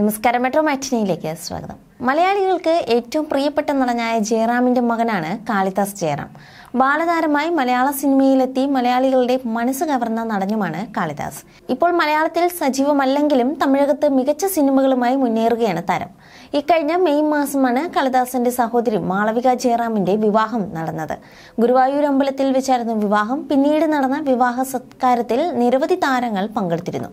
നമസ്കാരം മെട്രോ മാറ്റിനിയിലേക്ക് സ്വാഗതം മലയാളികൾക്ക് ഏറ്റവും പ്രിയപ്പെട്ട നടനായ ജയറാമിന്റെ മകനാണ് കാളിദാസ് ജയറാം ബാലതാരമായി മലയാള സിനിമയിലെത്തി മലയാളികളുടെ മനസ്സ് കവർന്ന നടനുമാണ് കാളിദാസ് ഇപ്പോൾ മലയാളത്തിൽ സജീവമല്ലെങ്കിലും തമിഴകത്ത് മികച്ച സിനിമകളുമായി മുന്നേറുകയാണ് താരം ഇക്കഴിഞ്ഞ മെയ് മാസമാണ് കാളിദാസിന്റെ സഹോദരി മാളവിക ജയറാമിന്റെ വിവാഹം നടന്നത് ഗുരുവായൂർ അമ്പലത്തിൽ വെച്ചായിരുന്നു വിവാഹം പിന്നീട് നടന്ന വിവാഹ സത്കാരത്തിൽ നിരവധി താരങ്ങൾ പങ്കെടുത്തിരുന്നു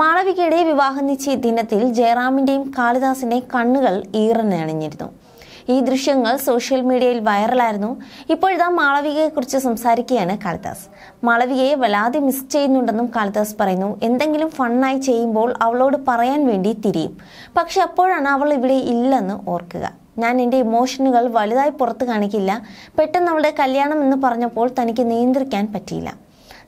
മാളവികയുടെ വിവാഹ നിശ്ചയ ദിനത്തിൽ ജയറാമിന്റെയും കാളിദാസിന്റെ കണ്ണുകൾ ഈറനണിഞ്ഞിരുന്നു ഈ ദൃശ്യങ്ങൾ സോഷ്യൽ മീഡിയയിൽ വൈറലായിരുന്നു ഇപ്പോഴിതാ കുറിച്ച് സംസാരിക്കുകയാണ് കാളിദാസ് മാളവികയെ വല്ലാതെ മിസ് ചെയ്യുന്നുണ്ടെന്നും കാളിദാസ് പറയുന്നു എന്തെങ്കിലും ഫണ്ണായി ചെയ്യുമ്പോൾ അവളോട് പറയാൻ വേണ്ടി തിരിയും പക്ഷെ അപ്പോഴാണ് അവൾ ഇവിടെ ഇല്ലെന്ന് ഓർക്കുക ഞാൻ എൻ്റെ ഇമോഷനുകൾ വലുതായി പുറത്തു കാണിക്കില്ല പെട്ടെന്ന് അവളുടെ കല്യാണം എന്ന് പറഞ്ഞപ്പോൾ തനിക്ക് നിയന്ത്രിക്കാൻ പറ്റിയില്ല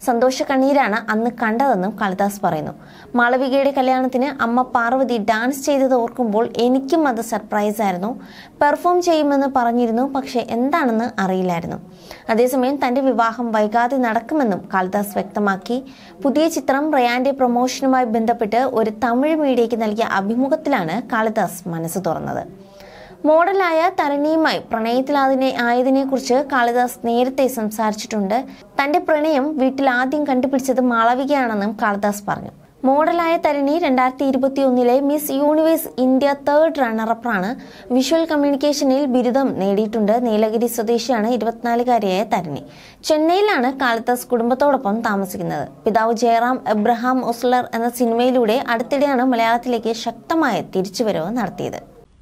സന്തോഷ കണ്ണീരാണ് അന്ന് കണ്ടതെന്നും കാളിദാസ് പറയുന്നു മാളവികയുടെ കല്യാണത്തിന് അമ്മ പാർവതി ഡാൻസ് ചെയ്തത് ഓർക്കുമ്പോൾ എനിക്കും അത് സർപ്രൈസ് ആയിരുന്നു പെർഫോം ചെയ്യുമെന്ന് പറഞ്ഞിരുന്നു പക്ഷെ എന്താണെന്ന് അറിയില്ലായിരുന്നു അതേസമയം തന്റെ വിവാഹം വൈകാതെ നടക്കുമെന്നും കാളിദാസ് വ്യക്തമാക്കി പുതിയ ചിത്രം റയാന്റെ പ്രൊമോഷനുമായി ബന്ധപ്പെട്ട് ഒരു തമിഴ് മീഡിയയ്ക്ക് നൽകിയ അഭിമുഖത്തിലാണ് കാളിദാസ് മനസ്സ് തുറന്നത് മോഡലായ തരണിയുമായി പ്രണയത്തിലാതിനെ കുറിച്ച് കാളിദാസ് നേരത്തെ സംസാരിച്ചിട്ടുണ്ട് തന്റെ പ്രണയം വീട്ടിൽ ആദ്യം കണ്ടുപിടിച്ചത് മാളവികയാണെന്നും കാളിദാസ് പറഞ്ഞു മോഡലായ തരണി രണ്ടായിരത്തി ഇരുപത്തി ഒന്നിലെ മിസ് യൂണിവേഴ്സ് ഇന്ത്യ തേർഡ് റണ്ണറപ്പാണ് വിഷ്വൽ കമ്മ്യൂണിക്കേഷനിൽ ബിരുദം നേടിയിട്ടുണ്ട് നീലഗിരി സ്വദേശിയാണ് ഇരുപത്തിനാലുകാരിയായ തരണി ചെന്നൈയിലാണ് കാളിദാസ് കുടുംബത്തോടൊപ്പം താമസിക്കുന്നത് പിതാവ് ജയറാം എബ്രഹാം ഒസ്ലർ എന്ന സിനിമയിലൂടെ അടുത്തിടെയാണ് മലയാളത്തിലേക്ക് ശക്തമായ തിരിച്ചുവരവ് നടത്തിയത്